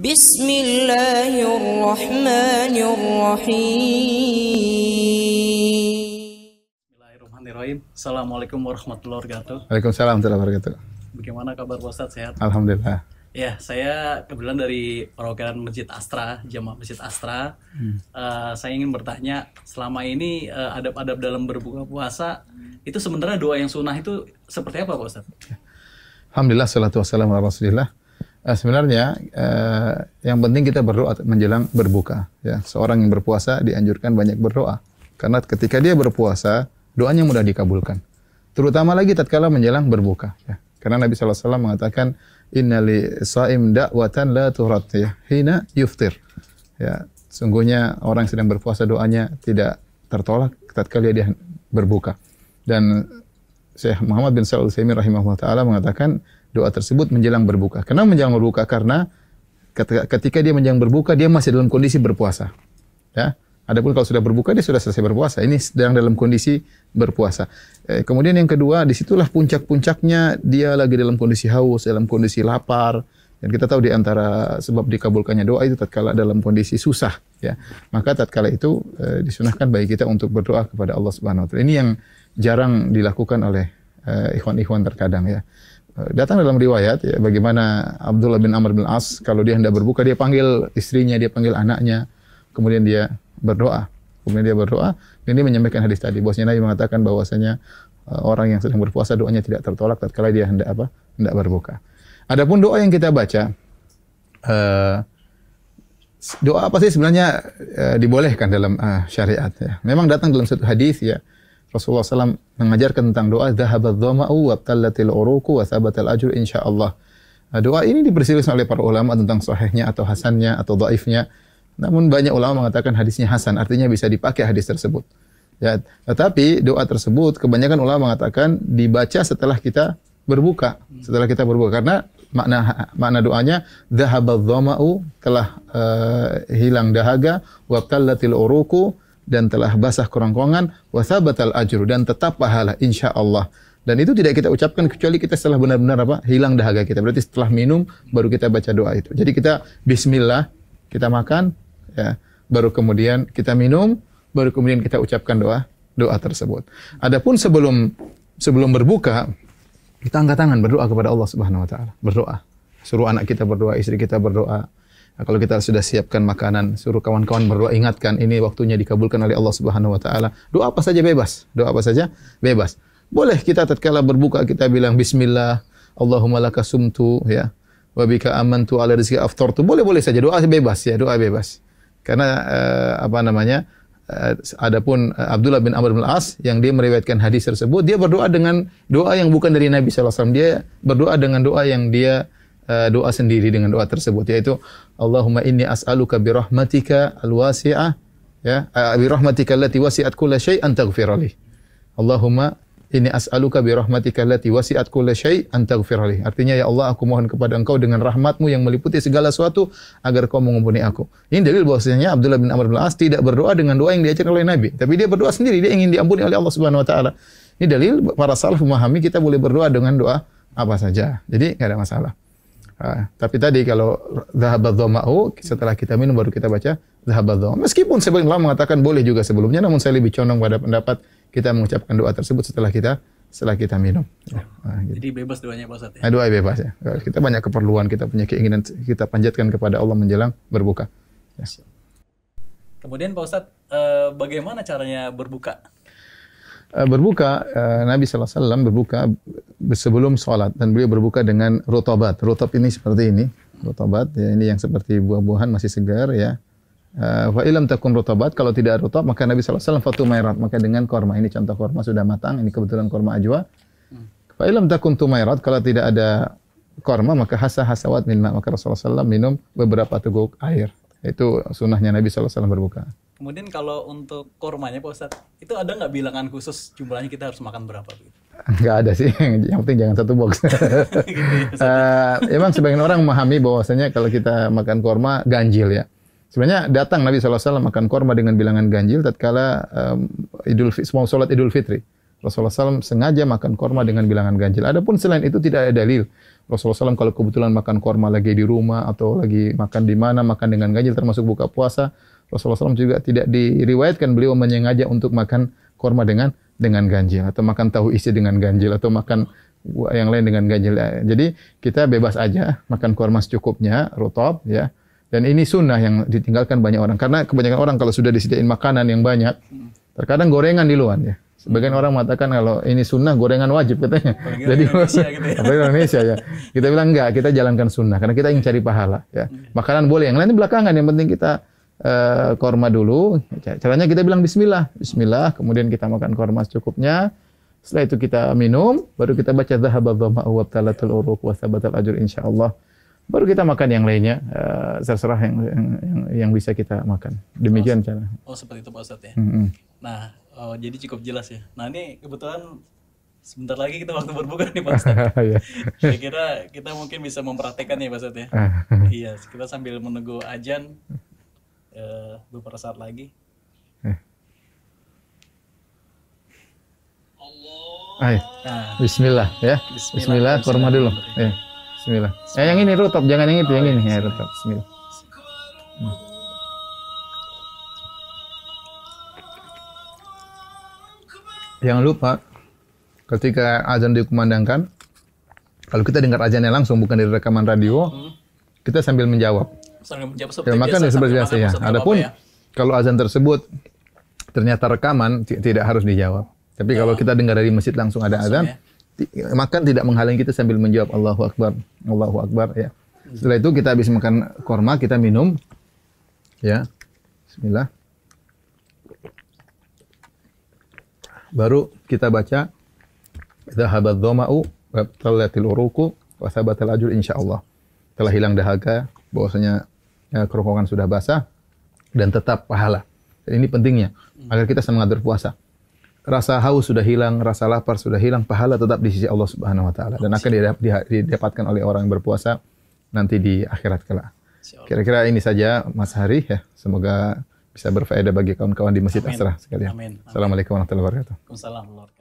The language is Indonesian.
بسم الله الرحمن الرحيم Bismillahirrahmanirrahim Assalamualaikum warahmatullahi wabarakatuh Waalaikumsalam warahmatullahi wabarakatuh Bagaimana kabar Ustaz Sehat? Alhamdulillah Ya, saya kebetulan dari perwakilan Masjid Astra, jamaah Masjid Astra. Hmm. Uh, saya ingin bertanya, selama ini adab eh, adab-adab dalam berbuka puasa itu sebenarnya doa yang sunnah itu seperti apa, Pak Ustaz? Alhamdulillah, salatu wassalamu ala rasulillah. Eh, sebenarnya uh, yang penting kita berdoa menjelang berbuka. Ya, seorang yang berpuasa dianjurkan banyak berdoa karena ketika dia berpuasa doanya mudah dikabulkan. Terutama lagi tatkala menjelang berbuka. Ya. Karena Nabi saw mengatakan li saim da'watan la turat ya hina yuftir. Ya, sungguhnya orang yang sedang berpuasa doanya tidak tertolak ketika dia berbuka. Dan Syekh Muhammad bin Saul utsaimin rahimahullah taala mengatakan doa tersebut menjelang berbuka. Kenapa menjelang berbuka? Karena ketika dia menjelang berbuka dia masih dalam kondisi berpuasa. Ya. Adapun kalau sudah berbuka dia sudah selesai berpuasa. Ini sedang dalam kondisi berpuasa. Eh, kemudian yang kedua, disitulah puncak-puncaknya dia lagi dalam kondisi haus, dalam kondisi lapar. Dan kita tahu di antara sebab dikabulkannya doa itu tatkala dalam kondisi susah, ya. Maka tatkala itu eh, disunahkan bagi kita untuk berdoa kepada Allah Subhanahu wa taala. Ini yang jarang dilakukan oleh eh, ikhwan-ikhwan terkadang ya. Eh, datang dalam riwayat ya, bagaimana Abdullah bin Amr bin As kalau dia hendak berbuka dia panggil istrinya, dia panggil anaknya, kemudian dia berdoa. Kemudian dia berdoa dan dia menyampaikan hadis tadi bosnya Nabi mengatakan bahwasanya eh, orang yang sedang berpuasa doanya tidak tertolak tatkala dia hendak apa? hendak berbuka. Adapun doa yang kita baca uh, doa apa sih sebenarnya uh, dibolehkan dalam uh, syariat ya. Memang datang dalam satu hadis ya Rasulullah SAW mengajarkan tentang doa Zahabat dhama'u wa talatil uruku wa al ajur insyaallah. Nah, doa ini diperselisih oleh para ulama tentang sahihnya atau hasannya atau dhaifnya. Namun banyak ulama mengatakan hadisnya hasan, artinya bisa dipakai hadis tersebut. Ya, tetapi doa tersebut kebanyakan ulama mengatakan dibaca setelah kita berbuka, setelah kita berbuka karena makna makna doanya dhahabat dhama'u telah uh, hilang dahaga wa tallatil uruku dan telah basah kerongkongan wasabatal ajru dan tetap pahala insya Allah. Dan itu tidak kita ucapkan kecuali kita setelah benar-benar apa? hilang dahaga kita. Berarti setelah minum baru kita baca doa itu. Jadi kita bismillah, kita makan ya, baru kemudian kita minum, baru kemudian kita ucapkan doa doa tersebut. Adapun sebelum sebelum berbuka kita angkat tangan berdoa kepada Allah Subhanahu wa taala. Berdoa. Suruh anak kita berdoa, istri kita berdoa, Nah, kalau kita sudah siapkan makanan, suruh kawan-kawan berdoa ingatkan ini waktunya dikabulkan oleh Allah Subhanahu wa taala. Doa apa saja bebas, doa apa saja bebas. Boleh kita tatkala berbuka kita bilang bismillah, Allahumma laka sumtu ya. Wa bika amantu ala rizki aftartu. Boleh-boleh saja doa bebas ya, doa bebas. Karena eh, apa namanya? Eh, adapun eh, Abdullah bin Amr bin as yang dia meriwayatkan hadis tersebut, dia berdoa dengan doa yang bukan dari Nabi sallallahu alaihi wasallam. Dia berdoa dengan doa yang dia Eh, doa sendiri dengan doa tersebut yaitu Allahumma inni as'aluka bi rahmatika al-wasi'ah ya eh, bi rahmatika allati wasi'at kulla taghfir li. Allahumma inni as'aluka bi rahmatika allati wasi'at kulla taghfir li. Artinya ya Allah aku mohon kepada Engkau dengan rahmatmu yang meliputi segala sesuatu agar Kau mengampuni aku. Ini dalil bahwasanya Abdullah bin Amr bin As tidak berdoa dengan doa yang diajarkan oleh Nabi, tapi dia berdoa sendiri dia ingin diampuni oleh Allah Subhanahu wa taala. Ini dalil para salaf memahami kita boleh berdoa dengan doa apa saja. Jadi tidak ada masalah. Nah, tapi tadi kalau zahabat dhoma'u, setelah kita minum baru kita baca zahabat dhoma'u. Meskipun sebagian ulama mengatakan boleh juga sebelumnya, namun saya lebih condong pada pendapat kita mengucapkan doa tersebut setelah kita setelah kita minum. Ya. Ah, gitu. Jadi bebas doanya Pak Ustaz ya? Nah, doa bebas ya. Ah, kita banyak keperluan, kita punya keinginan, kita panjatkan kepada Allah menjelang berbuka. Ya. Kemudian Pak Ustaz, eh, bagaimana caranya berbuka? Eh, berbuka eh, Nabi Alaihi Wasallam berbuka sebelum sholat dan beliau berbuka dengan rotobat. Rotob ini seperti ini, rotobat ya ini yang seperti buah-buahan masih segar ya. Wa eh, ilam takun rotobat kalau tidak rotob maka Nabi SAW fatu mairat maka dengan korma ini contoh korma sudah matang ini kebetulan korma ajwa. Wa hmm. ilam takun tumairat kalau tidak ada korma maka hasa hasawat minma maka Rasulullah Alaihi Wasallam minum beberapa teguk air itu sunnahnya Nabi Alaihi Wasallam berbuka. Kemudian kalau untuk kormanya Pak Ustadz, itu ada nggak bilangan khusus jumlahnya kita harus makan berapa? Nggak ada sih, yang penting jangan satu box. gitu uh, emang sebagian orang memahami bahwasanya kalau kita makan korma ganjil ya. Sebenarnya datang Nabi SAW makan korma dengan bilangan ganjil tatkala um, idul mau sholat idul fitri. Rasulullah SAW sengaja makan korma dengan bilangan ganjil. Adapun selain itu tidak ada dalil. Rasulullah SAW kalau kebetulan makan korma lagi di rumah atau lagi makan di mana, makan dengan ganjil termasuk buka puasa. Rasulullah SAW juga tidak diriwayatkan beliau menyengaja untuk makan korma dengan dengan ganjil atau makan tahu isi dengan ganjil atau makan yang lain dengan ganjil. Eh, jadi kita bebas aja makan korma secukupnya, rutab ya. Dan ini sunnah yang ditinggalkan banyak orang karena kebanyakan orang kalau sudah disediain makanan yang banyak, terkadang gorengan di luar ya. Sebagian orang mengatakan kalau ini sunnah gorengan wajib katanya. Jadi Indonesia gitu ya. Indonesia ya. Kita bilang enggak, kita jalankan sunnah karena kita ingin cari pahala ya. Iya. Makanan boleh, yang lain belakangan yang penting kita Eh, korma dulu. Caranya kita bilang bismillah. Bismillah, kemudian kita makan korma secukupnya. Setelah itu kita minum, baru kita baca dhahaba dhamma wa talatul uruq wa thabatal ajur insyaallah. Baru kita makan yang lainnya, uh, eh, terserah yang, yang, yang, bisa kita makan. Demikian oh, cara. Oh seperti itu Pak Ustadz ya? Mm -hmm. Nah, oh, jadi cukup jelas ya. Nah ini kebetulan sebentar lagi kita waktu berbuka nih Pak Ustadz. Iya. Saya kira kita mungkin bisa mempraktekkan ya Pak Ustadz ya. Ah. iya, kita sambil menunggu ajan, uh, beberapa saat lagi. Eh. Nah. Bismillah ya. Bismillah, Bismillah dulu. Ya. Bismillah. Eh yang ini rutop, jangan yang itu, oh, yang ini ya rutop. Bismillah. Hmm. Yang lupa ketika azan dikumandangkan, kalau kita dengar azannya langsung bukan dari rekaman radio, hmm. kita sambil menjawab sambil menjawab makan ya seperti biasa ya. Adapun ya. kalau azan tersebut ternyata rekaman tidak harus dijawab. Tapi kalau kita dengar dari masjid langsung ada azan, ya. makan tidak menghalangi kita sambil menjawab Allahu Akbar, Allahu Akbar ya. Setelah itu kita habis makan korma, kita minum ya. Bismillah. Baru kita baca Zahabat dhama'u wa uruku wa sabatal insyaallah. Telah hilang dahaga, bahwasanya ya, kerongkongan sudah basah dan tetap pahala. Dan ini pentingnya agar kita semangat berpuasa. Rasa haus sudah hilang, rasa lapar sudah hilang, pahala tetap di sisi Allah Subhanahu wa taala dan akan didapatkan oleh orang yang berpuasa nanti di akhirat kelak. Kira-kira ini saja Mas Hari ya. Semoga bisa berfaedah bagi kawan-kawan di Masjid Amin. sekalian. Amin. Amin. Assalamualaikum warahmatullahi wabarakatuh. Waalaikumsalam warahmatullahi wabarakatuh.